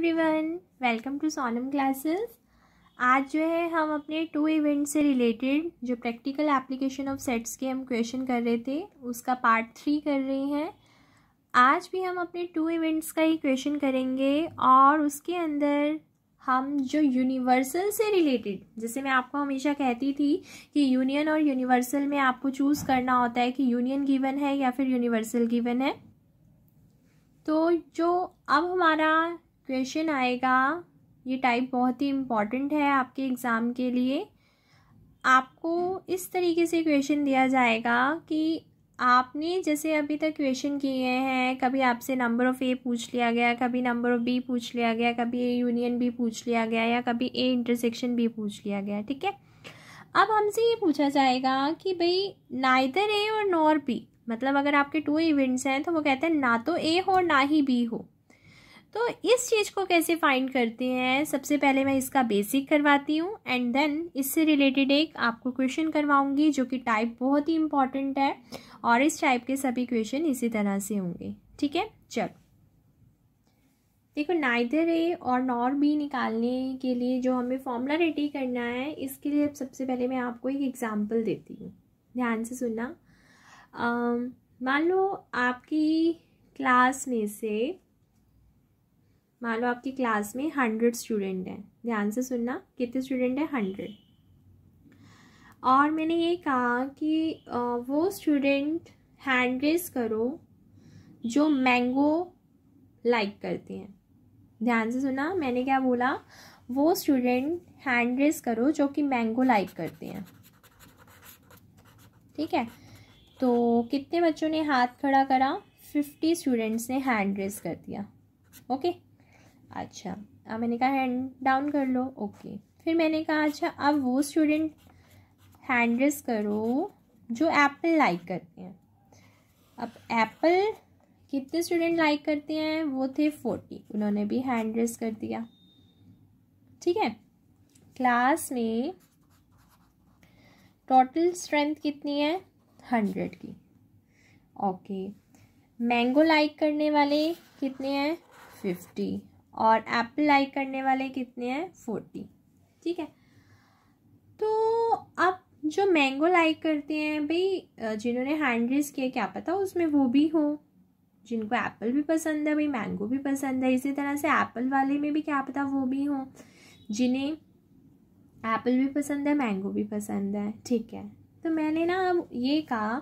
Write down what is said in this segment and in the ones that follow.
Everyone welcome to Sonam classes आज जो है हम अपने टू इवेंट से रिलेटेड जो प्रैक्टिकल एप्लीकेशन ऑफ सेट्स के हम क्वेश्चन कर रहे थे उसका पार्ट थ्री कर रहे हैं आज भी हम अपने टू इवेंट्स का ही क्वेश्चन करेंगे और उसके अंदर हम जो यूनिवर्सल से रिलेटेड जैसे मैं आपको हमेशा कहती थी कि यूनियन और यूनिवर्सल में आपको चूज़ करना होता है कि यूनियन गिवन है या फिर यूनिवर्सल गिवन है तो जो अब हमारा क्वेश्चन आएगा ये टाइप बहुत ही इम्पॉर्टेंट है आपके एग्ज़ाम के लिए आपको इस तरीके से क्वेश्चन दिया जाएगा कि आपने जैसे अभी तक क्वेश्चन किए हैं कभी आपसे नंबर ऑफ़ ए पूछ लिया गया कभी नंबर ऑफ़ बी पूछ लिया गया कभी ए यूनियन बी पूछ लिया गया या कभी ए इंटरसेक्शन बी पूछ लिया गया ठीक है अब हमसे ये पूछा जाएगा कि भाई नाइदर ए और नॉर बी मतलब अगर आपके टू इवेंट्स हैं तो वो कहते हैं ना तो ए हो ना ही बी हो तो इस चीज़ को कैसे फाइंड करते हैं सबसे पहले मैं इसका बेसिक करवाती हूँ एंड देन इससे रिलेटेड एक आपको क्वेश्चन करवाऊँगी जो कि टाइप बहुत ही इम्पॉर्टेंट है और इस टाइप के सभी क्वेश्चन इसी तरह से होंगे ठीक है चल देखो नाइदर ए और नॉर बी निकालने के लिए जो हमें फॉर्मूला रेडी करना है इसके लिए सबसे पहले मैं आपको एक एग्ज़ाम्पल देती हूँ ध्यान से सुनना मान लो आपकी क्लास में से मान लो आपकी क्लास में हंड्रेड स्टूडेंट हैं ध्यान से सुनना कितने स्टूडेंट हैं हंड्रेड और मैंने ये कहा कि वो स्टूडेंट हैंड रेस करो जो मैंगो लाइक करते हैं ध्यान से सुना मैंने क्या बोला वो स्टूडेंट हैंड रेस करो जो कि मैंगो लाइक करते हैं ठीक है तो कितने बच्चों ने हाथ खड़ा करा फिफ्टी स्टूडेंट्स ने हैंड रेस कर दिया ओके अच्छा अब मैंने कहा हैंड डाउन कर लो ओके फिर मैंने कहा अच्छा अब वो स्टूडेंट हैंड रेस करो जो एप्पल लाइक करते हैं अब एप्पल कितने स्टूडेंट लाइक करते हैं वो थे फोर्टी उन्होंने भी हैंड रेस कर दिया ठीक है क्लास में टोटल स्ट्रेंथ कितनी है हंड्रेड की ओके मैंगो लाइक करने वाले कितने हैं फिफ्टी और एप्पल लाइक करने वाले कितने हैं फोर्टी ठीक है तो अब जो मैंगो लाइक करते हैं भाई जिन्होंने हैंड रेस किया क्या पता उसमें वो भी हो जिनको एप्पल भी पसंद है भाई मैंगो भी पसंद है इसी तरह से एप्पल वाले में भी क्या पता वो भी हो जिन्हें एप्पल भी पसंद है मैंगो भी पसंद है ठीक है तो मैंने ना अब ये कहा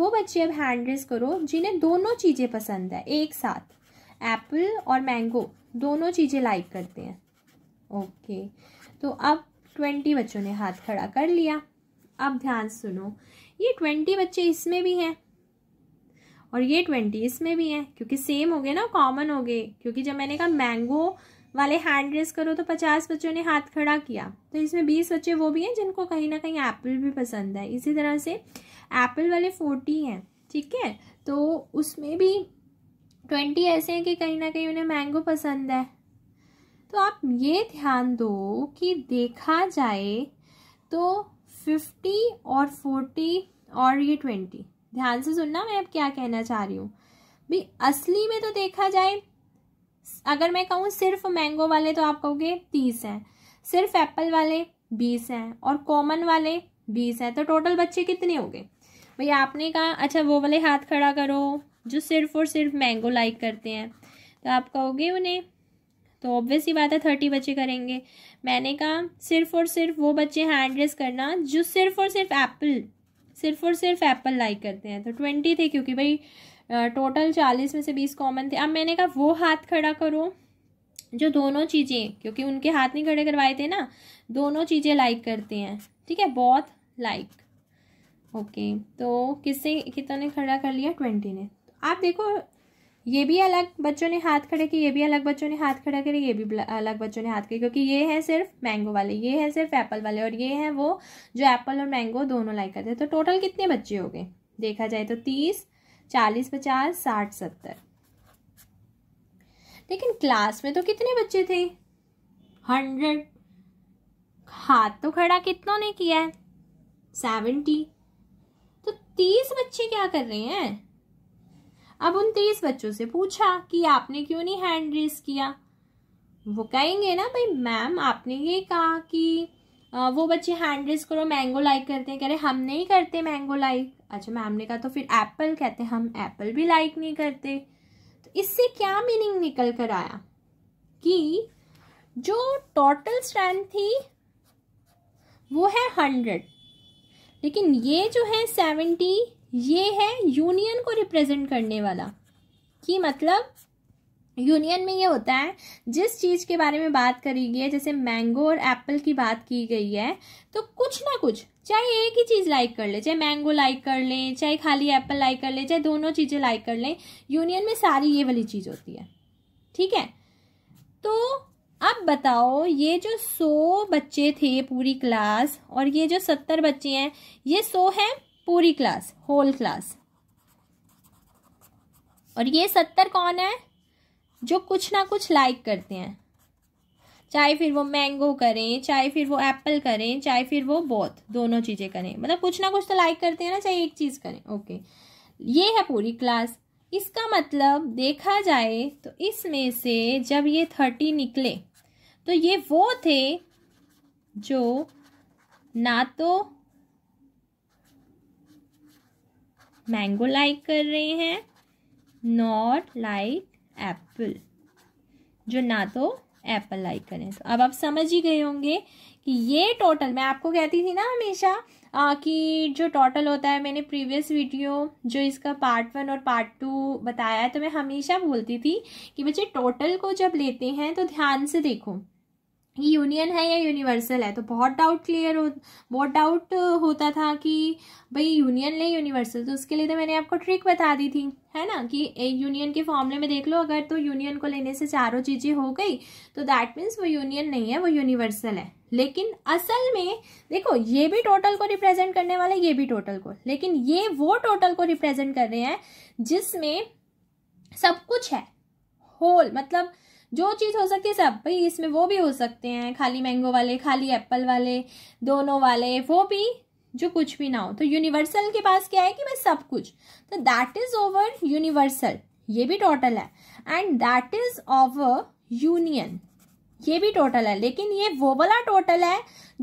वो बच्चे अब हैंड रेस करो जिन्हें दोनों चीज़ें पसंद है एक साथ एप्पल और मैंगो दोनों चीज़ें लाइक करते हैं ओके तो अब ट्वेंटी बच्चों ने हाथ खड़ा कर लिया अब ध्यान सुनो ये ट्वेंटी बच्चे इसमें भी हैं और ये ट्वेंटी इसमें भी हैं क्योंकि सेम हो गए ना कॉमन हो गए क्योंकि जब मैंने कहा मैंगो वाले हैंड रेस करो तो पचास बच्चों ने हाथ खड़ा किया तो इसमें बीस बच्चे वो भी हैं जिनको कहीं ना कहीं एप्पल भी पसंद है इसी तरह से एप्पल वाले फोर्टी हैं ठीक है तो उसमें भी ट्वेंटी ऐसे हैं कि कहीं ना कहीं उन्हें मैंगो पसंद है तो आप ये ध्यान दो कि देखा जाए तो फिफ्टी और फोर्टी और ये ट्वेंटी ध्यान से सुनना मैं अब क्या कहना चाह रही हूँ भाई असली में तो देखा जाए अगर मैं कहूँ सिर्फ मैंगो वाले तो आप कहोगे तीस हैं सिर्फ एप्पल वाले बीस हैं और कॉमन वाले बीस हैं तो टोटल बच्चे कितने हो गए भैया आपने कहा अच्छा वो वाले हाथ खड़ा करो जो सिर्फ और सिर्फ मैंगो लाइक करते हैं तो आप कहोगे उन्हें तो ऑब्वियस ही बात है थर्टी बच्चे करेंगे मैंने कहा सिर्फ और सिर्फ वो बच्चे हैंड रेस करना जो सिर्फ और सिर्फ एप्पल सिर्फ और सिर्फ एप्पल लाइक करते हैं तो ट्वेंटी थे क्योंकि भाई टोटल चालीस में से बीस कॉमन थे अब मैंने कहा वो हाथ खड़ा करो जो दोनों चीज़ें क्योंकि उनके हाथ नहीं खड़े करवाए थे ना दोनों चीज़ें लाइक करते हैं ठीक है बहुत लाइक ओके तो किससे कितने खड़ा कर लिया ट्वेंटी ने आप देखो ये भी अलग बच्चों ने हाथ खड़े किए ये भी अलग बच्चों ने हाथ खड़ा करे ये भी अलग बच्चों ने हाथ खड़े क्योंकि ये है सिर्फ मैंगो वाले ये है सिर्फ एप्पल वाले और ये है वो जो एप्पल और मैंगो दोनों लाइक करते हैं तो टोटल कितने बच्चे हो गए देखा जाए तो तीस चालीस पचास साठ सत्तर लेकिन क्लास में तो कितने बच्चे थे हंड्रेड हाथ तो खड़ा कितनों ने किया है सेवेंटी तो तीस बच्चे क्या कर रहे हैं अब उन तेईस बच्चों से पूछा कि आपने क्यों नहीं हैंड रेस किया वो कहेंगे ना भाई मैम आपने ये कहा कि वो बच्चे हैंड रेस करो मैंगो लाइक करते हैं कह रहे हम नहीं करते मैंगो लाइक अच्छा मैम ने कहा तो फिर एप्पल कहते हम एप्पल भी लाइक नहीं करते तो इससे क्या मीनिंग निकल कर आया कि जो टोटल स्ट्रेंथ थी वो है हंड्रेड लेकिन ये जो है सेवेंटी ये है यूनियन को रिप्रेजेंट करने वाला कि मतलब यूनियन में ये होता है जिस चीज़ के बारे में बात करी गई है जैसे मैंगो और एप्पल की बात की गई है तो कुछ ना कुछ चाहे एक ही चीज़ लाइक कर ले चाहे मैंगो लाइक कर लें चाहे खाली एप्पल लाइक कर लें चाहे दोनों चीज़ें लाइक कर लें यूनियन में सारी ये वाली चीज़ होती है ठीक है तो अब बताओ ये जो सौ बच्चे थे पूरी क्लास और ये जो सत्तर बच्चे हैं ये सौ हैं पूरी क्लास होल क्लास और ये सत्तर कौन है जो कुछ ना कुछ लाइक करते हैं चाहे फिर वो मैंगो करें चाहे फिर वो एप्पल करें चाहे फिर वो बोथ दोनों चीज़ें करें मतलब कुछ ना कुछ तो लाइक करते हैं ना चाहे एक चीज़ करें ओके ये है पूरी क्लास इसका मतलब देखा जाए तो इसमें से जब ये थर्टी निकले तो ये वो थे जो ना तो मैंगो लाइक कर रहे हैं नॉट लाइक एप्पल जो ना तो एप्पल लाइक करें तो अब आप समझ ही गए होंगे कि ये टोटल मैं आपको कहती थी ना हमेशा आ, कि जो टोटल होता है मैंने प्रीवियस वीडियो जो इसका पार्ट वन और पार्ट टू बताया है तो मैं हमेशा बोलती थी कि बच्चे टोटल को जब लेते हैं तो ध्यान से देखो ये यूनियन है या यूनिवर्सल है तो बहुत डाउट क्लियर हो बहुत डाउट होता था कि भाई यूनियन ले यूनिवर्सल तो उसके लिए तो मैंने आपको ट्रिक बता दी थी है ना कि यूनियन के फॉर्मूले में देख लो अगर तो यूनियन को लेने से चारों चीज़ें हो गई तो दैट मीन्स वो यूनियन नहीं है वो यूनिवर्सल है लेकिन असल में देखो ये भी टोटल को रिप्रेजेंट करने वाला है ये भी टोटल को लेकिन ये वो टोटल को रिप्रेजेंट कर रहे हैं जिसमें सब कुछ है होल मतलब जो चीज़ हो सकती है सब भाई इसमें वो भी हो सकते हैं खाली मैंगो वाले खाली एप्पल वाले दोनों वाले वो भी जो कुछ भी ना हो तो यूनिवर्सल के पास क्या है कि मैं सब कुछ तो दैट इज ओवर यूनिवर्सल ये भी टोटल है and that is our union ये भी टोटल है लेकिन ये वो वाला टोटल है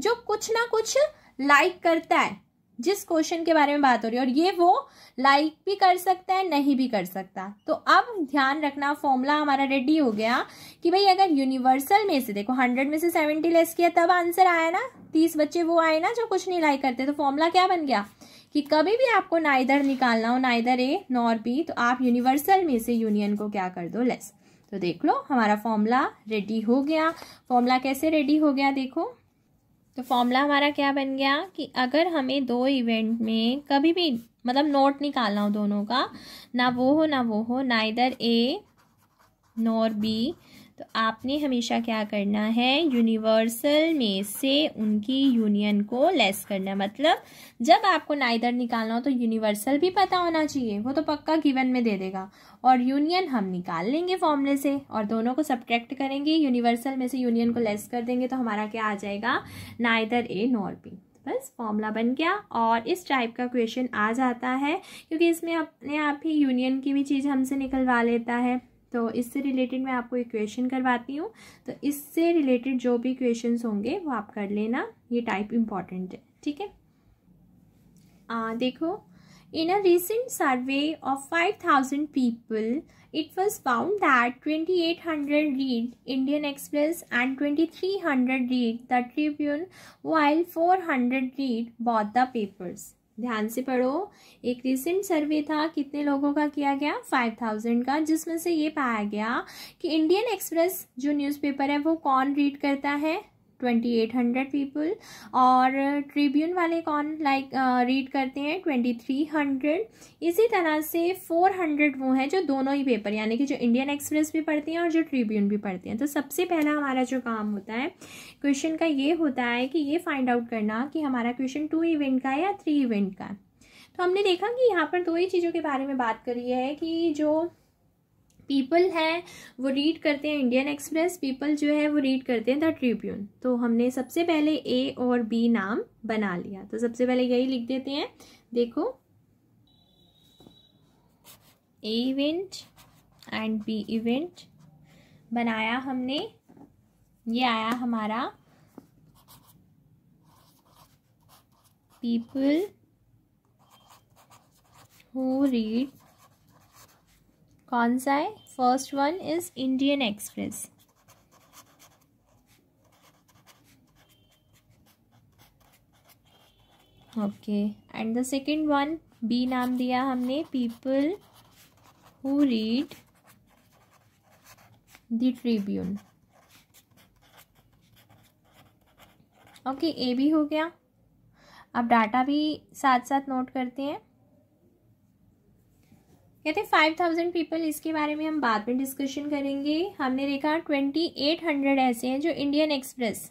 जो कुछ ना कुछ लाइक like करता है जिस क्वेश्चन के बारे में बात हो रही है और ये वो लाइक भी कर सकता है नहीं भी कर सकता तो अब ध्यान रखना फॉर्मूला हमारा रेडी हो गया कि भाई अगर यूनिवर्सल में से देखो हंड्रेड में से सेवेंटी लेस किया तब आंसर आया ना तीस बच्चे वो आए ना जो कुछ नहीं लाइक करते तो फॉर्मूला क्या बन गया कि कभी भी आपको ना इधर निकालना हो ना इधर ए नॉर बी तो आप यूनिवर्सल में से यूनियन को क्या कर दो लेस तो देख लो हमारा फॉर्मूला रेडी हो गया फॉर्मूला कैसे रेडी हो गया देखो तो फॉर्मूला हमारा क्या बन गया कि अगर हमें दो इवेंट में कभी भी मतलब नोट निकालना हो दोनों का ना वो हो ना वो हो ना इधर ए नॉर बी तो आपने हमेशा क्या करना है यूनिवर्सल में से उनकी यूनियन को लेस करना मतलब जब आपको नाइदर निकालना हो तो यूनिवर्सल भी पता होना चाहिए वो तो पक्का गिवन में दे देगा और यूनियन हम निकाल लेंगे फॉर्मूले से और दोनों को सब्ट्रैक्ट करेंगे यूनिवर्सल में से यूनियन को लेस कर देंगे तो हमारा क्या आ जाएगा नाइदर ए नॉर बी बस फॉर्मूला बन गया और इस टाइप का क्वेश्चन आ जाता है क्योंकि इसमें अपने आप ही यूनियन की भी चीज़ हमसे निकलवा लेता है तो इससे रिलेटेड मैं आपको इक्वेशन करवाती हूँ तो इससे रिलेटेड जो भी इक्वेशन होंगे वो आप कर लेना ये टाइप इम्पॉर्टेंट है ठीक है देखो in a recent survey of five thousand people it was found that twenty eight hundred read Indian Express and twenty three hundred read the Tribune while four hundred read both the papers ध्यान से पढ़ो एक recent सर्वे था कितने लोगों का किया गया फाइव थाउजेंड का जिसमें से ये पाया गया कि इंडियन एक्सप्रेस जो न्यूज़पेपर है वो कौन रीड करता है ट्वेंटी एट हंड्रेड पीपल और ट्रिब्यून वाले कौन लाइक रीड करते हैं ट्वेंटी थ्री हंड्रेड इसी तरह से फोर हंड्रेड वो हैं जो दोनों ही पेपर यानी कि जो इंडियन एक्सप्रेस भी पढ़ते हैं और जो ट्रिब्यून भी पढ़ते हैं तो सबसे पहला हमारा जो काम होता है क्वेश्चन का ये होता है कि ये फाइंड आउट करना कि हमारा क्वेश्चन टू इवेंट का है या थ्री इवेंट का है तो हमने देखा कि यहाँ पर दो ही चीज़ों के बारे में बात करी है कि जो पीपल हैं वो रीड करते हैं इंडियन एक्सप्रेस पीपल जो है वो रीड करते हैं द ट्रिब्यून तो हमने सबसे पहले ए और बी नाम बना लिया तो सबसे पहले यही लिख देते हैं देखो A event and B event बनाया हमने ये आया हमारा पीपल हु रीड कौन सा है first one is Indian Express okay and the second one B नाम दिया हमने people who read the Tribune okay A भी हो गया अब डाटा भी साथ साथ नोट करते हैं कहते हैं फाइव थाउजेंड पीपल इसके बारे में हम बाद में डिस्कशन करेंगे हमने देखा ट्वेंटी एट हंड्रेड ऐसे हैं जो इंडियन एक्सप्रेस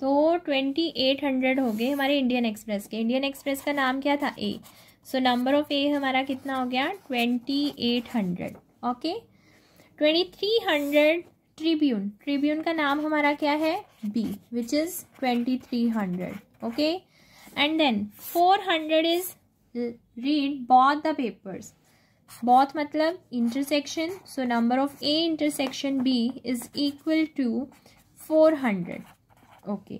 तो ट्वेंटी एट हंड्रेड हो गए हमारे इंडियन एक्सप्रेस के इंडियन एक्सप्रेस का नाम क्या था ए सो नंबर ऑफ ए हमारा कितना हो गया twenty eight hundred okay twenty three hundred Tribune Tribune का नाम हमारा क्या है B which is twenty three hundred okay and then four hundred is read both the papers बहुत मतलब intersection so number of A intersection B is equal to four hundred okay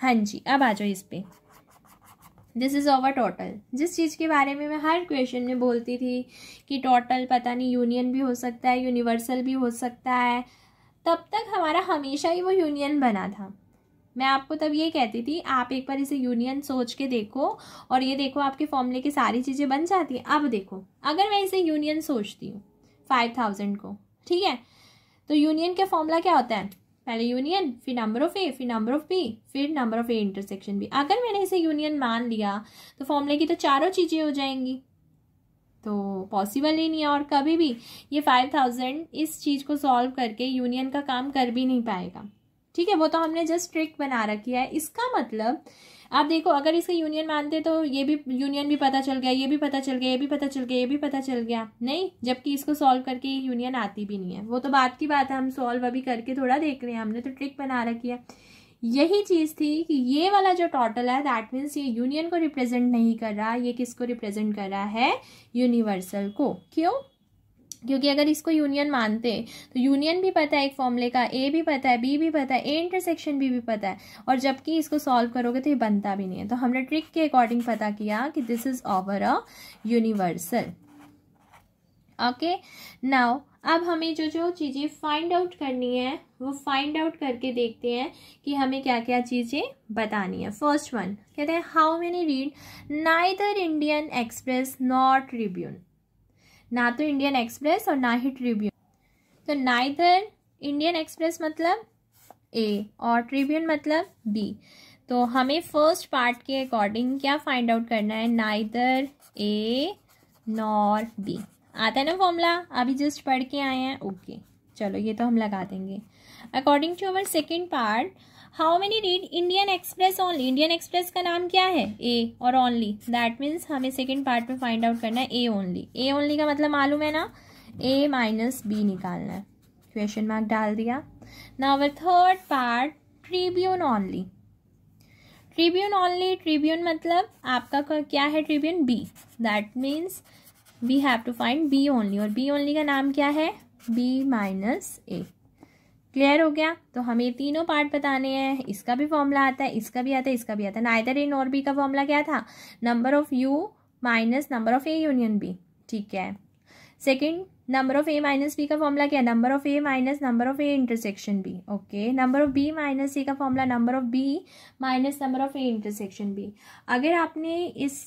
हाँ जी अब आ जाओ इस पे दिस इज़ ओवर टोटल जिस चीज़ के बारे में मैं हर क्वेश्चन में बोलती थी कि टोटल पता नहीं यूनियन भी हो सकता है यूनिवर्सल भी हो सकता है तब तक हमारा हमेशा ही वो यूनियन बना था मैं आपको तब ये कहती थी आप एक बार इसे यूनियन सोच के देखो और ये देखो आपके फॉर्मूले की सारी चीज़ें बन जाती हैं अब देखो अगर मैं इसे यूनियन सोचती हूँ फाइव थाउजेंड को ठीक है तो यूनियन का फॉर्मूला क्या होता है पहले यूनियन फिर नंबर ऑफ ए फिर नंबर ऑफ बी फिर number of A intersection B अगर मैंने इसे यूनियन मान लिया तो फॉर्मूले की तो चारों चीज़ें हो जाएंगी तो पॉसिबल ही नहीं है और कभी भी ये फाइव थाउजेंड इस चीज़ को सॉल्व करके यूनियन का काम कर भी नहीं पाएगा ठीक है वो तो हमने जस्ट ट्रिक बना रखी है इसका मतलब आप देखो अगर इसका यूनियन मानते तो ये भी यूनियन भी पता चल गया ये भी पता चल गया ये भी पता चल गया ये भी पता चल गया नहीं जबकि इसको सॉल्व करके यूनियन आती भी नहीं है वो तो बात की बात है हम सॉल्व अभी करके थोड़ा देख रहे हैं हमने तो ट्रिक बना रखी है यही चीज़ थी कि ये वाला जो टोटल है दैट मीन्स ये यूनियन को रिप्रेजेंट नहीं कर रहा ये किसको रिप्रेजेंट कर रहा है यूनिवर्सल को क्यों क्योंकि अगर इसको यूनियन मानते तो यूनियन भी पता है एक फॉर्मूले का ए भी पता है बी भी पता है ए इंटरसेक्शन बी भी पता है और जबकि इसको सॉल्व करोगे तो ये बनता भी नहीं है तो हमने ट्रिक के अकॉर्डिंग पता किया कि this is our a universal okay now अब हमें जो जो चीज़ें फाइंड आउट करनी है वो फाइंड आउट करके देखते हैं कि हमें क्या क्या चीज़ें बतानी है फर्स्ट वन कहते हैं how many read neither Indian Express not Tribune ना तो इंडियन एक्सप्रेस और ना ही ट्रिब्यून तो नाइधर इंडियन एक्सप्रेस मतलब ए और ट्रिब्यून मतलब बी तो हमें फर्स्ट पार्ट के अकॉर्डिंग क्या फाइंड आउट करना है नाइदर ए नॉर बी आता है ना फॉर्मूला अभी जस्ट पढ़ के आए हैं ओके चलो ये तो हम लगा देंगे according to our second part how many read Indian Express only Indian Express का नाम क्या है ए और ओनली दैट मीन्स हमें सेकेंड पार्ट में फाइंड आउट करना है ए ओनली ए ओनली का मतलब मालूम है ना ए माइनस बी निकालना है क्वेश्चन मार्क डाल दिया ना our third part Tribune only Tribune only Tribune मतलब आपका क्या है Tribune B that means we have to find B only और बी ओनली का नाम क्या है बी माइनस ए क्लियर हो गया तो हमें तीनों पार्ट बताने हैं इसका भी फॉर्मूला आता है इसका भी आता है इसका भी आता है नाइदर ए नॉर बी का फॉर्मूला क्या था number of U minus number of A union B ठीक है second number of A minus B का फॉर्मूला क्या number of A minus number of A intersection B okay number of B minus A का formula number of B minus number of A intersection B अगर आपने इस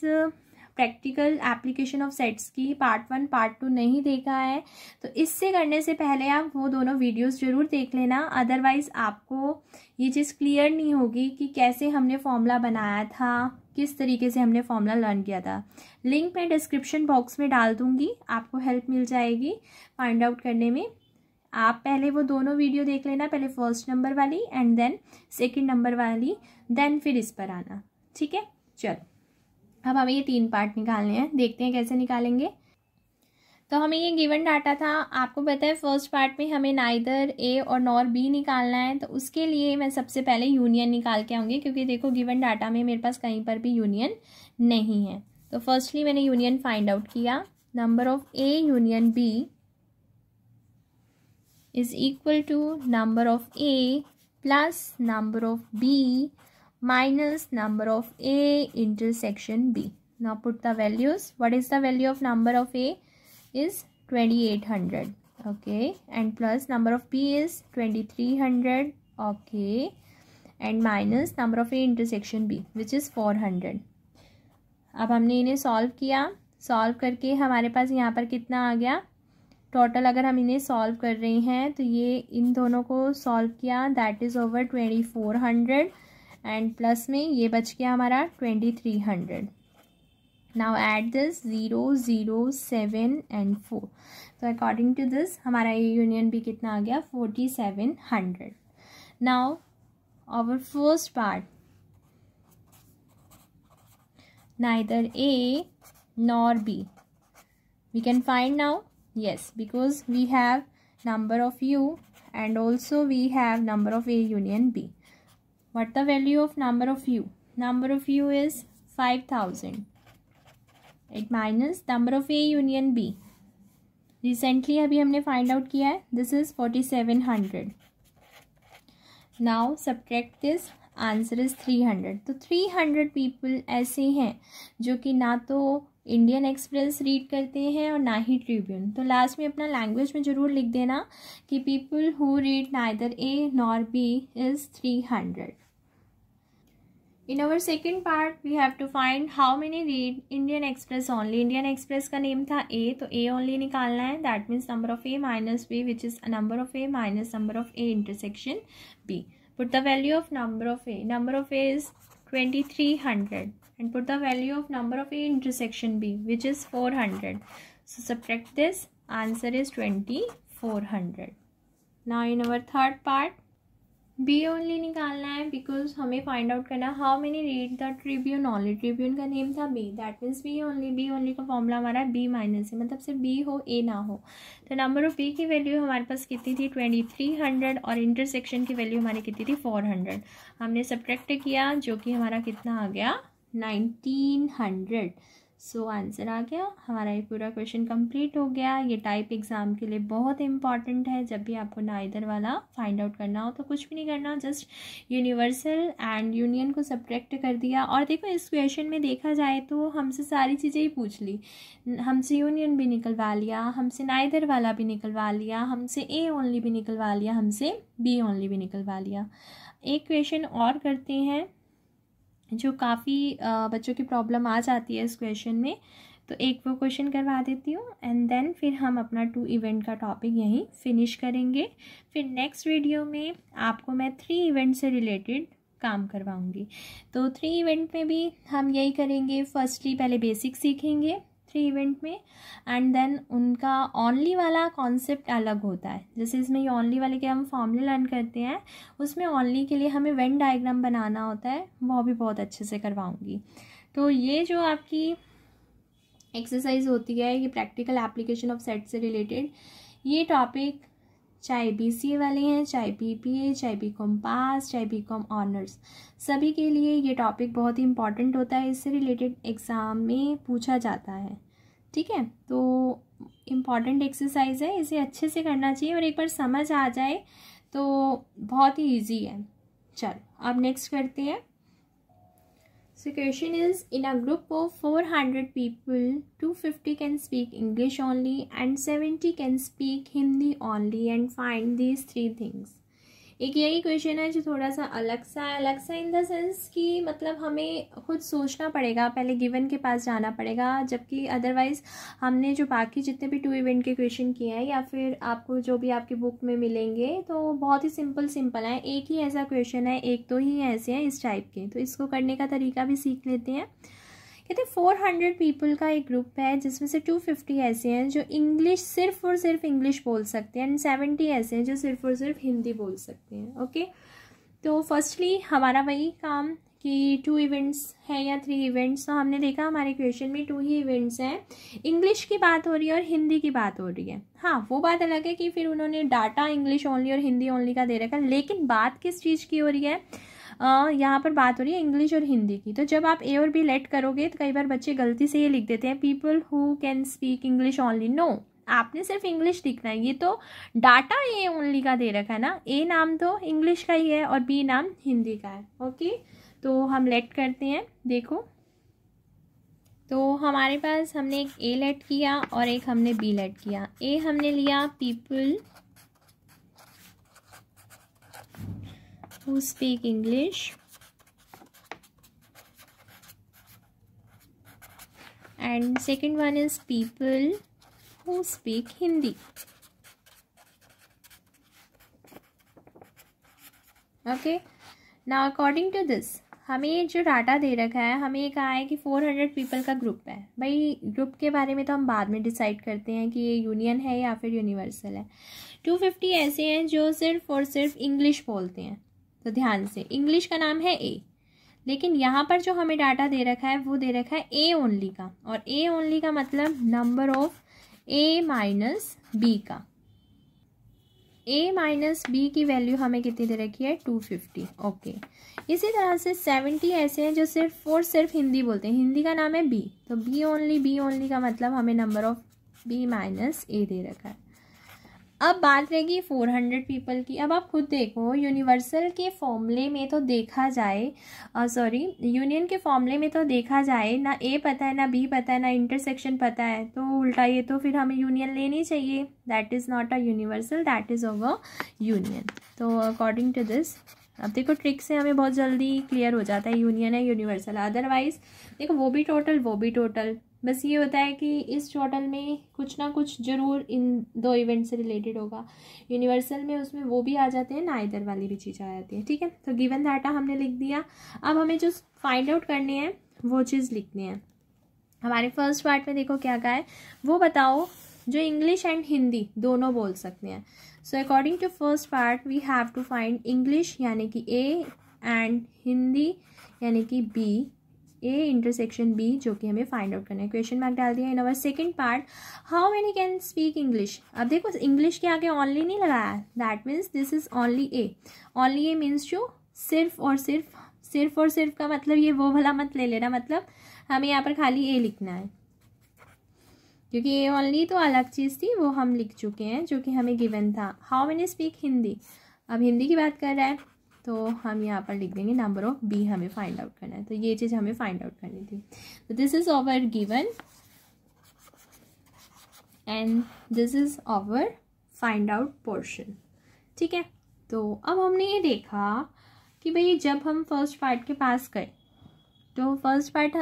practical application of sets की part one part to नहीं देखा है तो इससे करने से पहले आप वो दोनों वीडियोस ज़रूर देख लेना अदरवाइज़ आपको ये चीज़ क्लियर नहीं होगी कि कैसे हमने फॉर्मूला बनाया था किस तरीके से हमने फॉर्मूला लर्न किया था लिंक मैं डिस्क्रिप्शन बॉक्स में डाल दूँगी आपको हेल्प मिल जाएगी फाइंड आउट करने में आप पहले वो दोनों वीडियो देख लेना पहले फर्स्ट नंबर वाली एंड देन सेकंड नंबर वाली देन फिर इस पर आना ठीक है चलो अब हमें ये तीन पार्ट निकालने हैं देखते हैं कैसे निकालेंगे तो हमें ये गिवन डाटा था आपको पता है फर्स्ट पार्ट में हमें नाइदर ए और नॉर बी निकालना है तो उसके लिए मैं सबसे पहले यूनियन निकाल के आऊँगी क्योंकि देखो गिवन डाटा में मेरे पास कहीं पर भी यूनियन नहीं है तो फर्स्टली मैंने यूनियन फाइंड आउट किया number of A union B is equal to number of A plus number of B minus number of A intersection B. Now put the values. What is the value of number of A? Is 2800. Okay. And plus number of B is 2300. Okay. And minus number of A intersection B which is 400. अब हमने इन्हें solve किया solve करके हमारे पास यहाँ पर कितना आ गया टोटल अगर हम इन्हें सॉल्व कर रहे हैं तो ये इन दोनों को सॉल्व किया that is our twenty four hundred and plus में ये बच गया हमारा twenty three hundred now at this zero zero seven and four तो अकॉर्डिंग टू दिस हमारा ये यूनियन भी कितना आ गया forty seven hundred now our first part इधर A nor B we can find now yes because we have number of U and also we have number of A union B what the value of number of u number of u is 5000 it minus number of a union b recently अभी हमने find out किया है this is forty seven hundred now subtract this answer is three hundred तो three hundred people ऐसे हैं जो कि ना तो इंडियन एक्सप्रेस रीड करते हैं और ना ही ट्रिब्यून तो लास्ट में अपना लैंग्वेज में ज़रूर लिख देना कि people who read neither A nor B is three hundred in our second part we have to find how many read Indian Express only Indian Express का नेम था ए तो ए ओनली निकालना है that means number of A minus B which is number of A minus number of A intersection B put the value of number of A number of A is twenty three hundred and put the value of number of A intersection B which is four hundred so subtract this answer is twenty four hundred now in our third part B only निकालना है because हमें find out करना है how many read the Tribune only Tribune का name था B that means B only B only का formula हमारा B minus है मतलब सिर्फ बी हो ए ना हो तो नंबर ऑफ बी की वैल्यू हमारे पास कितनी थी ट्वेंटी थ्री हंड्रेड और इंटरसेक्शन की वैल्यू हमारी कितनी थी फोर हंड्रेड हमने सब्ट्रैक्ट किया जो कि हमारा कितना आ गया nineteen hundred so so, answer आ गया हमारा ये पूरा क्वेश्चन कंप्लीट हो गया ये टाइप एग्ज़ाम के लिए बहुत इंपॉर्टेंट है जब भी आपको ना इधर वाला फाइंड आउट करना हो तो कुछ भी नहीं करना जस्ट यूनिवर्सल एंड यूनियन को सब्ट्रैक्ट कर दिया और देखो इस क्वेश्चन में देखा जाए तो हमसे सारी चीज़ें ही पूछ ली हमसे यूनियन भी निकलवा लिया हमसे ना इधर वाला भी निकलवा लिया हमसे ए ओनली भी निकलवा लिया हमसे बी ओनली भी निकलवा लिया एक क्वेश्चन और करते हैं जो काफ़ी बच्चों की प्रॉब्लम आ जाती है इस क्वेश्चन में तो एक वो क्वेश्चन करवा देती हूँ एंड देन फिर हम अपना टू इवेंट का टॉपिक यहीं फिनिश करेंगे फिर नेक्स्ट वीडियो में आपको मैं थ्री इवेंट से रिलेटेड काम करवाऊंगी तो थ्री इवेंट में भी हम यही करेंगे फर्स्टली पहले बेसिक सीखेंगे थ्री इवेंट में एंड देन उनका ऑनली वाला कॉन्सेप्ट अलग होता है जैसे इसमें ये ऑनली वाले के हम फॉर्मूले लर्न करते हैं उसमें ऑनली के लिए हमें वेन डायग्राम बनाना होता है वो भी बहुत अच्छे से करवाऊँगी तो ये जो आपकी एक्सरसाइज होती है ये प्रैक्टिकल एप्लीकेशन ऑफ सेट से रिलेटेड ये टॉपिक चाहे ए वाले हैं चाहे बी पी ए चाहे बी कॉम पास चाहे बी कॉम ऑनर्स सभी के लिए ये टॉपिक बहुत ही इंपॉर्टेंट होता है इससे रिलेटेड एग्ज़ाम में पूछा जाता है ठीक है तो इम्पॉर्टेंट एक्सरसाइज है इसे अच्छे से करना चाहिए और एक बार समझ आ जाए तो बहुत ही ईजी है चलो अब नेक्स्ट करते हैं So question is in a group of 400 people 250 can speak English only and 70 can speak Hindi only and find these three things. एक यही क्वेश्चन है जो थोड़ा सा अलग सा अलग सा इन द सेंस कि मतलब हमें खुद सोचना पड़ेगा पहले गिवन के पास जाना पड़ेगा जबकि अदरवाइज़ हमने जो बाकी जितने भी टू इवेंट के क्वेश्चन किए हैं या फिर आपको जो भी आपकी बुक में मिलेंगे तो बहुत ही सिंपल सिंपल हैं एक ही ऐसा क्वेश्चन है एक दो तो ही ऐसे हैं इस टाइप के तो इसको करने का तरीका भी सीख लेते हैं कहते फोर हंड्रेड पीपल का एक ग्रुप है जिसमें से टू फिफ्टी ऐसे हैं जो इंग्लिश सिर्फ और सिर्फ इंग्लिश बोल सकते हैं एंड सेवेंटी ऐसे हैं जो सिर्फ और सिर्फ हिंदी बोल सकते हैं ओके तो फर्स्टली हमारा वही काम कि टू इवेंट्स हैं या थ्री इवेंट्स तो हमने देखा हमारे क्वेश्चन में टू ही इवेंट्स हैं इंग्लिश की बात हो रही है और हिंदी की बात हो रही है हाँ वो बात अलग है कि फिर उन्होंने डाटा इंग्लिश ओनली और हिंदी ओनली का दे रखा लेकिन बात किस चीज़ की हो रही है यहाँ पर बात हो रही है इंग्लिश और हिंदी की तो जब आप ए और बी लेट करोगे तो कई बार बच्चे गलती से ये लिख देते हैं people who can speak English only no आपने सिर्फ इंग्लिश लिखना है ये तो डाटा ए ओनली का दे रखा है ना ए नाम तो इंग्लिश का ही है और बी नाम हिंदी का है ओके तो हम लेट करते हैं देखो तो हमारे पास हमने एक ए लेट किया और एक हमने बी लेट किया ए हमने लिया people who speak English and second one is people who speak Hindi. Okay ना अकॉर्डिंग टू दिस हमें जो डाटा दे रखा है हमें ये कहा है कि 400 पीपल का ग्रुप है भाई ग्रुप के बारे में तो हम बाद में डिसाइड करते हैं कि ये यूनियन है या फिर यूनिवर्सल है 250 ऐसे हैं जो सिर्फ और सिर्फ इंग्लिश बोलते हैं तो ध्यान से इंग्लिश का नाम है ए लेकिन यहाँ पर जो हमें डाटा दे रखा है वो दे रखा है ए ओनली का और ए ओनली का मतलब number of A minus B का ए माइनस बी की वैल्यू हमें कितनी दे रखी है टू फिफ्टी ओके इसी तरह से सेवेंटी ऐसे हैं जो सिर्फ और सिर्फ हिंदी बोलते हैं हिंदी का नाम है बी तो बी ओनली बी ओनली का मतलब हमें number of B minus A दे रखा है अब बात रहेगी फोर हंड्रेड पीपल की अब आप खुद देखो यूनिवर्सल के फॉर्मूले में तो देखा जाए सॉरी यूनियन के फॉर्मूले में तो देखा जाए ना ए पता है ना बी पता है ना इंटरसेक्शन पता है तो उल्टा ये तो फिर हमें यूनियन लेनी चाहिए that is not a universal that is over union तो अकॉर्डिंग टू दिस अब देखो ट्रिक से हमें बहुत जल्दी क्लियर हो जाता है यूनियन है यूनिवर्सल अदरवाइज देखो वो भी टोटल वो भी टोटल बस ये होता है कि इस टोटल में कुछ ना कुछ जरूर इन दो इवेंट से रिलेटेड होगा यूनिवर्सल में उसमें वो भी आ जाते हैं ना इधर वाली भी चीज़ आ जाती है ठीक है तो गिवन डाटा हमने लिख दिया अब हमें जो फाइंड आउट करनी है वो चीज़ लिखनी है हमारे फर्स्ट पार्ट में देखो क्या कहा है वो बताओ जो इंग्लिश एंड हिंदी दोनों बोल सकते हैं so according to first part we have to find English यानी कि ए एंड हिंदी यानी कि बी ए इंटरसेक्शन बी जो कि हमें फाइंड आउट करना है क्वेश्चन मार्क डाल दिया in our second part how many can speak English अब देखो इंग्लिश के आगे ऑनली नहीं लगाया that means this is only A only A means जो सिर्फ और सिर्फ सिर्फ और सिर्फ का मतलब ये वो भला मत ले लेना मतलब हमें यहाँ पर खाली ए लिखना है क्योंकि ए ओनली तो अलग चीज़ थी वो हम लिख चुके हैं जो कि हमें गिवन था हाउ मैनी स्पीक हिंदी अब हिंदी की बात कर रहा है तो हम यहाँ पर लिख देंगे नंबर ऑफ बी हमें फाइंड आउट करना है तो ये चीज़ हमें फाइंड आउट करनी थी तो this is our given and this is our find out portion ठीक है तो अब हमने ये देखा कि भाई जब हम फर्स्ट पार्ट के पास गए तो फर्स्ट पार्ट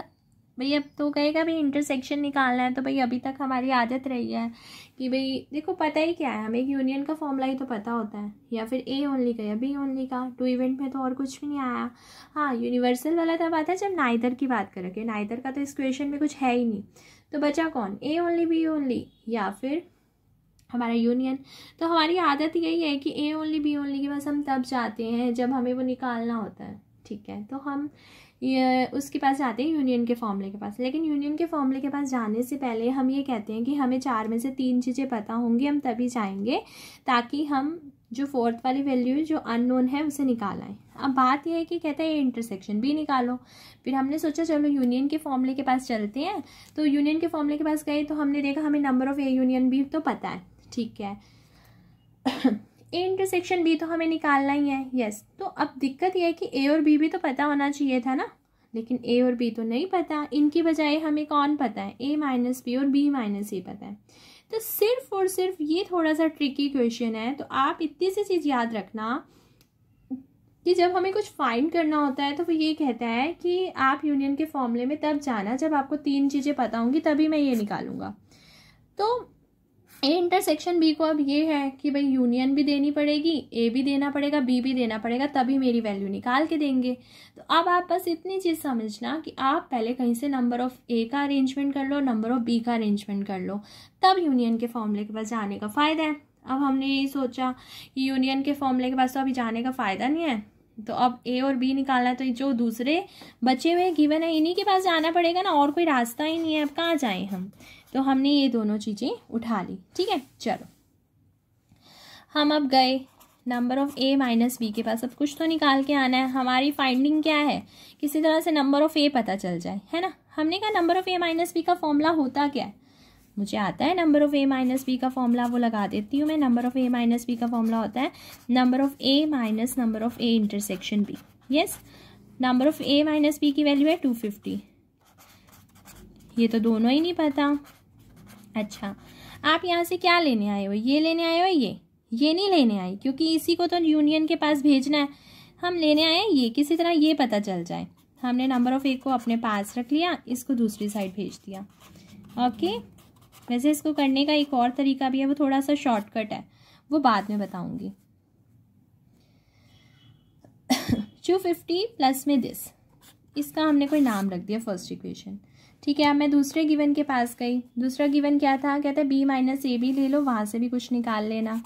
भाई अब तो कहेगा भाई इंटरसेक्शन निकालना है तो भाई अभी तक हमारी आदत रही है कि भाई देखो पता ही क्या है हमें एक यूनियन का फॉर्मूला ही तो पता होता है या फिर ए ओनली का या बी ओनली का टू इवेंट में तो और कुछ भी नहीं आया हाँ यूनिवर्सल वाला तब आता है जब नाइदर की बात करें कि नाइदर का तो इस क्वेश्चन में कुछ है ही नहीं तो बचा कौन ए ओनली बी ओनली या फिर हमारा यूनियन तो हमारी आदत यही है कि ए ओनली बी ओनली के पास हम तब जाते हैं जब हमें वो निकालना होता है ठीक है तो हम ये उसके पास जाते हैं यूनियन के फॉर्मूले के पास लेकिन यूनियन के फॉर्मूले के पास जाने से पहले हम ये कहते हैं कि हमें चार में से तीन चीज़ें पता होंगी हम तभी जाएंगे ताकि हम जो फोर्थ वाली वैल्यू जो अननोन है उसे निकाल आए अब बात यह है कि कहता है ये इंटरसेक्शन भी निकालो फिर हमने सोचा चलो यूनियन के फॉर्मूले के पास चलते हैं तो यूनियन के फॉर्मूले के पास गए तो हमने देखा हमें नंबर ऑफ़ ए यूनियन भी तो पता है ठीक है ए इंटरसेक्शन बी तो हमें निकालना ही है यस तो अब दिक्कत यह है कि ए और बी भी तो पता होना चाहिए था ना लेकिन ए और बी तो नहीं पता इनकी बजाय हमें कौन पता है ए माइनस बी और बी माइनस ए पता है तो सिर्फ और सिर्फ ये थोड़ा सा ट्रिकी क्वेश्चन है तो आप इतनी सी चीज़ याद रखना कि जब हमें कुछ फाइंड करना होता है तो वो ये कहता है कि आप यूनियन के फॉर्मूले में तब जाना जब आपको तीन चीज़ें पता होंगी तभी मैं ये निकालूंगा तो ए इंटरसेक्शन बी को अब ये है कि भाई यूनियन भी देनी पड़ेगी ए भी देना पड़ेगा बी भी देना पड़ेगा तभी मेरी वैल्यू निकाल के देंगे तो अब आप बस इतनी चीज़ समझना कि आप पहले कहीं से नंबर ऑफ ए का अरेंजमेंट कर लो नंबर ऑफ बी का अरेंजमेंट कर लो तब यूनियन के फॉर्मूले के पास जाने का फ़ायदा है अब हमने यही सोचा कि यूनियन के फॉर्मूले के पास तो अभी जाने का फ़ायदा नहीं है तो अब ए और बी निकालना है तो जो दूसरे बचे हुए गिवन है इन्हीं के पास जाना पड़ेगा ना और कोई रास्ता ही नहीं है अब कहाँ जाएँ हम तो हमने ये दोनों चीज़ें उठा ली ठीक है चलो हम अब गए number of A minus B के पास अब कुछ तो निकाल के आना है हमारी फाइंडिंग क्या है किसी तरह से नंबर ऑफ ए पता चल जाए है ना हमने कहा number of A minus B का फॉर्मूला होता क्या है मुझे आता है number of A minus B का फॉर्मूला वो लगा देती हूँ मैं number of A minus B का फॉर्मूला होता है number of A minus number of A intersection B yes number of A minus B की वैल्यू है टू फिफ्टी ये तो दोनों ही नहीं पता अच्छा आप यहाँ से क्या लेने आए हो ये लेने आए हो ये ये नहीं लेने आए क्योंकि इसी को तो यूनियन के पास भेजना है हम लेने आए ये किसी तरह ये पता चल जाए हमने नंबर ऑफ ए को अपने पास रख लिया इसको दूसरी साइड भेज दिया ओके वैसे इसको करने का एक और तरीका भी है वो थोड़ा सा शॉर्टकट है वो बाद में बताऊंगी टू फिफ्टी प्लस में दिस इसका हमने कोई नाम रख दिया फर्स्ट इक्वेशन ठीक है अब मैं दूसरे गिवन के पास गई दूसरा गिवन क्या था कहता है बी माइनस ए बी ले लो वहाँ से भी कुछ निकाल लेना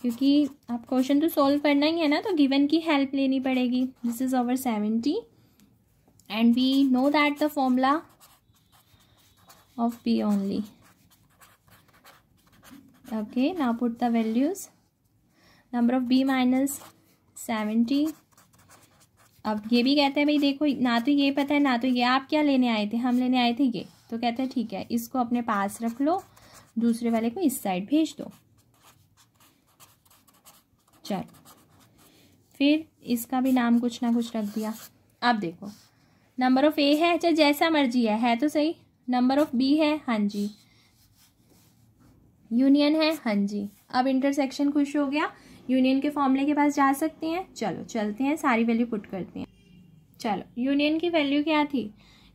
क्योंकि आप क्वेश्चन तो सॉल्व करना ही है ना तो गिवन की हेल्प लेनी पड़ेगी this is over seventy and we know that the formula of B only okay ना put the values number of B minus seventy अब ये भी कहते हैं भाई देखो ना तो ये पता है ना तो ये आप क्या लेने आए थे हम लेने आए थे ये तो कहते हैं ठीक है इसको अपने पास रख लो दूसरे वाले को इस साइड भेज दो चलो फिर इसका भी नाम कुछ ना कुछ रख दिया अब देखो नंबर ऑफ ए है चाहे अच्छा, जैसा मर्जी है है तो सही नंबर ऑफ बी है हाँ जी यूनियन है हाँ जी अब इंटरसेक्शन खुश हो गया यूनियन के फॉर्मूले के पास जा सकते हैं चलो चलते हैं सारी वैल्यू पुट करते हैं चलो यूनियन की वैल्यू क्या थी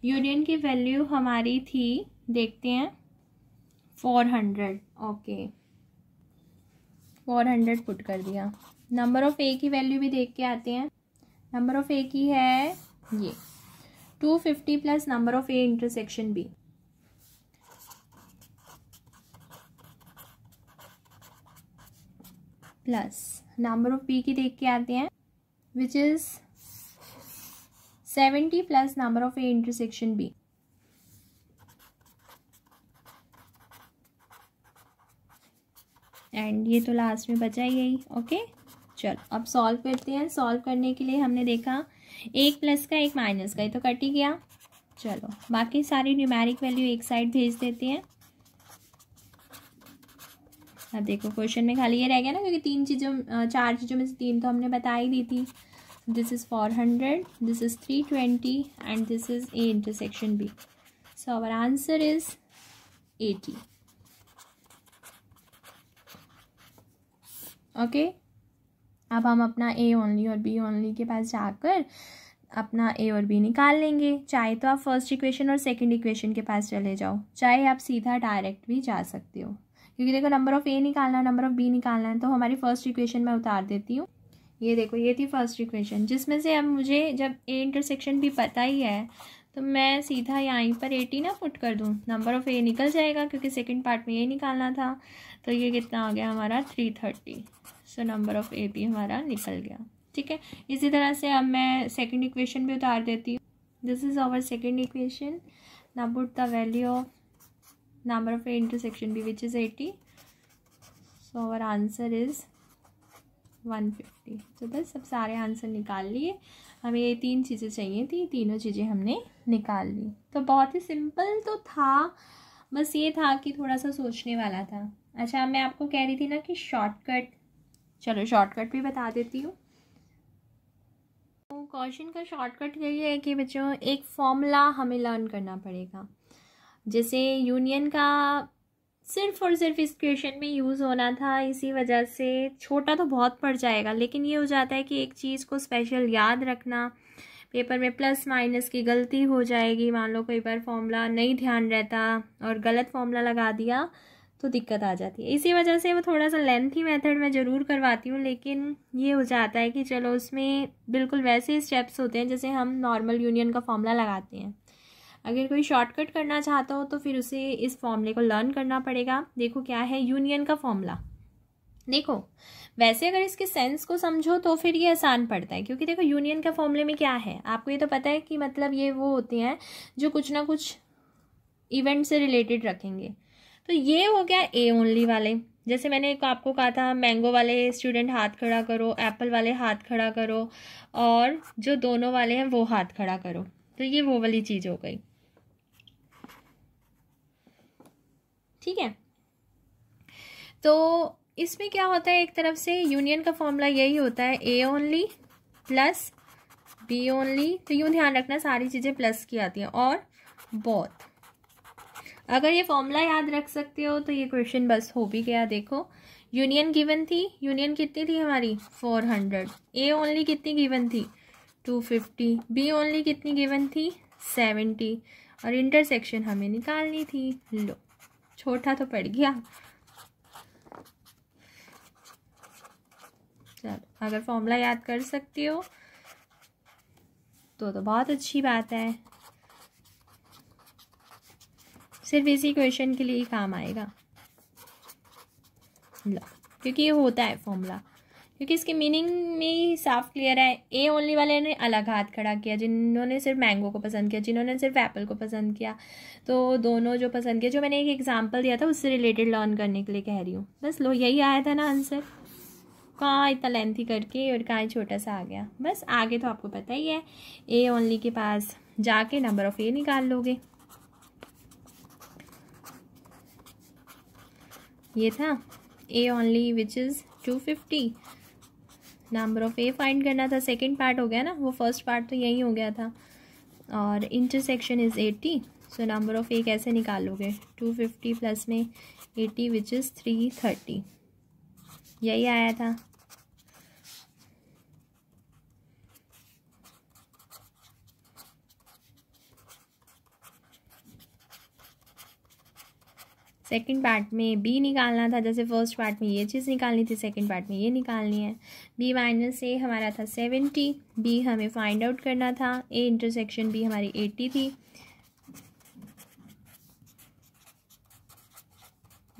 यूनियन की वैल्यू हमारी थी देखते हैं four hundred okay four hundred put कर दिया नंबर ऑफ़ ए की वैल्यू भी देख के आते हैं नंबर ऑफ़ ए की है ये two fifty plus number of A intersection B plus number of P की देख के आते हैं which is seventy plus number of A intersection B and ये तो लास्ट में बचा ही यही ओके चलो अब सॉल्व करते हैं सॉल्व करने के लिए हमने देखा एक प्लस का एक माइनस का ये तो कट ही गया चलो बाकी सारी न्यूमेरिक वैल्यू एक साइड भेज देते हैं अब देखो क्वेश्चन में खाली ये रह गया ना क्योंकि तीन चीज़ों चार चीज़ों में से तीन तो हमने बता ही दी थी this is four hundred this is three twenty and this is A intersection B so our answer is eighty okay अब हम अपना ए ओनली और बी ओनली के पास जाकर अपना ए और बी निकाल लेंगे चाहे तो आप फर्स्ट इक्वेशन और सेकंड इक्वेशन के पास चले जाओ चाहे आप सीधा डायरेक्ट भी जा सकते हो क्योंकि देखो नंबर ऑफ़ ए निकालना है नंबर ऑफ़ बी निकालना है तो हमारी फर्स्ट इक्वेशन मैं उतार देती हूँ ये देखो ये थी फर्स्ट इक्वेशन जिसमें से अब मुझे जब ए इंटरसेक्शन भी पता ही है तो मैं सीधा यहाँ पर एटी ना फुट कर दूँ नंबर ऑफ़ ए निकल जाएगा क्योंकि सेकेंड पार्ट में ये निकालना था तो ये कितना आ गया हमारा three thirty so number of A भी हमारा निकल गया ठीक है इसी तरह से अब मैं सेकेंड इक्वेशन भी उतार देती हूँ this is our second equation ना put the value of number of a intersection b which is 80 so our answer is 150 तो बस अब सारे आंसर निकाल लिए हमें ये तीन चीज़ें चाहिए थी तीनों चीज़ें हमने निकाल ली तो बहुत ही सिंपल तो था बस ये था कि थोड़ा सा सोचने वाला था अच्छा मैं आपको कह रही थी ना कि शॉर्टकट चलो शॉर्टकट भी बता देती हूँ क्वेश्चन तो का शॉर्टकट यही है कि बच्चों एक फॉर्मूला हमें लर्न करना पड़ेगा जैसे यूनियन का सिर्फ और सिर्फ इस क्वेश्चन में यूज़ होना था इसी वजह से छोटा तो बहुत पड़ जाएगा लेकिन ये हो जाता है कि एक चीज़ को स्पेशल याद रखना पेपर में प्लस माइनस की गलती हो जाएगी मान लो कई बार फॉर्मूला नहीं ध्यान रहता और गलत फॉर्मूला लगा दिया तो दिक्कत आ जाती है इसी वजह से वो थोड़ा सा लेंथी मेथड मैं ज़रूर करवाती हूँ लेकिन ये हो जाता है कि चलो उसमें बिल्कुल वैसे स्टेप्स होते हैं जैसे हम नॉर्मल यूनियन का फॉर्मूला लगाते हैं अगर कोई शॉर्टकट करना चाहता हो तो फिर उसे इस फॉर्मूले को लर्न करना पड़ेगा देखो क्या है यूनियन का फॉर्मूला देखो वैसे अगर इसके सेंस को समझो तो फिर ये आसान पड़ता है क्योंकि देखो यूनियन का फॉर्मूले में क्या है आपको ये तो पता है कि मतलब ये वो होते हैं जो कुछ ना कुछ इवेंट से रिलेटेड रखेंगे तो ये हो गया ए ओनली वाले जैसे मैंने एक आपको कहा था मैंगो वाले स्टूडेंट हाथ खड़ा करो एप्पल वाले हाथ खड़ा करो और जो दोनों वाले हैं वो हाथ खड़ा करो तो ये वो वाली चीज़ हो गई ठीक है तो इसमें क्या होता है एक तरफ से यूनियन का फॉर्मूला यही होता है A only plus B only तो यूँ ध्यान रखना सारी चीज़ें प्लस की आती हैं और बोथ अगर ये फॉर्मूला याद रख सकते हो तो ये क्वेश्चन बस हो भी गया देखो यूनियन गिवन थी यूनियन कितनी थी हमारी फोर हंड्रेड ए ओनली कितनी गिवन थी टू फिफ्टी बी ओनली कितनी गिवन थी सेवेंटी और इंटरसेक्शन हमें निकालनी थी लो छोटा तो पड़ गया चलो अगर फॉर्मूला याद कर सकती हो तो तो बहुत अच्छी बात है सिर्फ इसी क्वेश्चन के लिए ही काम आएगा क्योंकि ये होता है फॉर्मूला क्योंकि इसके मीनिंग में ही साफ क्लियर है ए ओनली वाले ने अलग हाथ खड़ा किया जिन्होंने सिर्फ मैंगो को पसंद किया जिन्होंने सिर्फ एप्पल को पसंद किया तो दोनों जो पसंद किया जो मैंने एक एग्जाम्पल दिया था उससे रिलेटेड लर्न करने के लिए कह रही हूँ बस लो यही आया था ना आंसर कहाँ इतना लेंथी करके और कहाँ छोटा सा आ गया बस आगे तो आपको पता ही है ए ओनली के पास जाके नंबर ऑफ़ ए निकाल लोगे ये था A only which is two fifty number of A find करना था सेकेंड पार्ट हो गया ना वो फर्स्ट पार्ट तो यही हो गया था और intersection is eighty so number of A कैसे निकालोगे टू फिफ्टी प्लस में eighty which is three thirty यही आया था सेकंड पार्ट में बी निकालना था जैसे फर्स्ट पार्ट में ये चीज़ निकालनी थी सेकंड पार्ट में ये निकालनी है बी माइनस ए हमारा था सेवेंटी बी हमें फाइंड आउट करना था ए इंटरसेक्शन बी हमारी एट्टी थी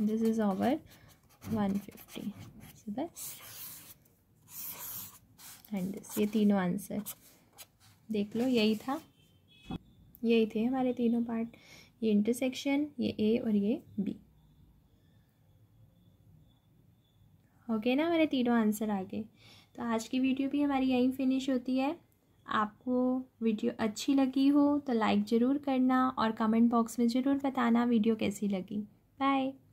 this is over one fifty बस एंड दिस ये तीनों आंसर देख लो यही था यही थे हमारे तीनों पार्ट ये इंटरसेक्शन ये ए और ये बी ओके ना हमारे तीनों आंसर आ गए तो आज की वीडियो भी हमारी यहीं फिनिश होती है आपको वीडियो अच्छी लगी हो तो लाइक ज़रूर करना और कमेंट बॉक्स में ज़रूर बताना वीडियो कैसी लगी बाय